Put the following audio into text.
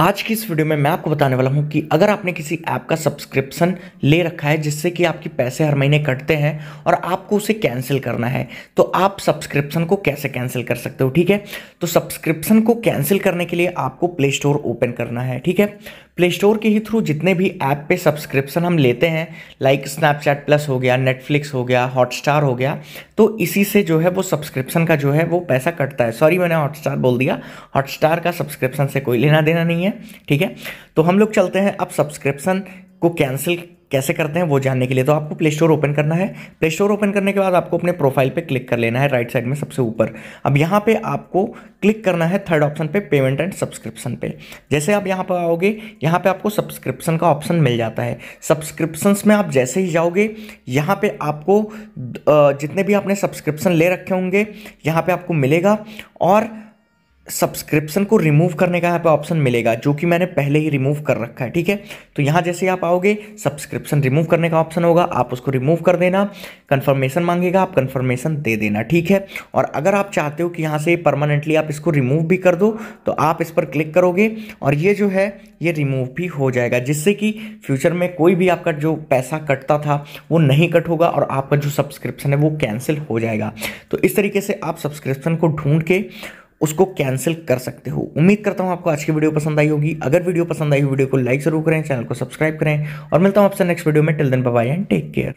आज की इस वीडियो में मैं आपको बताने वाला हूं कि अगर आपने किसी ऐप का सब्सक्रिप्शन ले रखा है जिससे कि आपके पैसे हर महीने कटते हैं और आपको उसे कैंसिल करना है तो आप सब्सक्रिप्शन को कैसे कैंसिल कर सकते हो ठीक है तो सब्सक्रिप्शन को कैंसिल करने के लिए आपको प्ले स्टोर ओपन करना है ठीक है प्ले स्टोर के ही थ्रू जितने भी ऐप पे सब्सक्रिप्शन हम लेते हैं लाइक स्नैपचैट प्लस हो गया नेटफ्लिक्स हो गया हॉटस्टार हो गया तो इसी से जो है वो सब्सक्रिप्शन का जो है वो पैसा कटता है सॉरी मैंने हॉटस्टार बोल दिया हॉटस्टार का सब्सक्रिप्शन से कोई लेना देना नहीं है ठीक है तो हम लोग चलते हैं अब सब्सक्रिप्शन को कैंसिल कैसे करते हैं वो जानने के लिए तो आपको प्ले स्टोर ओपन करना है प्ले स्टोर ओपन करने के बाद आपको अपने प्रोफाइल पे क्लिक कर लेना है राइट साइड में सबसे ऊपर अब यहाँ पे आपको क्लिक करना है थर्ड ऑप्शन पे पेमेंट एंड सब्सक्रिप्शन पे जैसे आप यहाँ पर आओगे यहाँ पे आपको सब्सक्रिप्शन का ऑप्शन मिल जाता है सब्सक्रिप्शन में आप जैसे ही जाओगे यहाँ पर आपको जितने भी आपने सब्सक्रिप्शन ले रखे होंगे यहाँ पर आपको मिलेगा और सब्सक्रिप्शन को रिमूव करने का यहाँ पे ऑप्शन मिलेगा जो कि मैंने पहले ही रिमूव कर रखा है ठीक है तो यहाँ जैसे आप आओगे सब्सक्रिप्शन रिमूव करने का ऑप्शन होगा आप उसको रिमूव कर देना कन्फर्मेशन मांगेगा आप कन्फर्मेशन दे देना ठीक है और अगर आप चाहते हो कि यहाँ से परमानेंटली आप इसको रिमूव भी कर दो तो आप इस पर क्लिक करोगे और ये जो है ये रिमूव भी हो जाएगा जिससे कि फ्यूचर में कोई भी आपका जो पैसा कटता था वो नहीं कट होगा और आपका जो सब्सक्रिप्शन है वो कैंसिल हो जाएगा तो इस तरीके से आप सब्सक्रिप्शन को ढूंढ के उसको कैंसिल कर सकते हो उम्मीद करता हूँ आपको आज की वीडियो पसंद आई होगी अगर वीडियो पसंद आई हो वीडियो को लाइक जरूर करें चैनल को सब्सक्राइब करें और मिलता हूँ आपसे नेक्स्ट वीडियो में till then bye and take care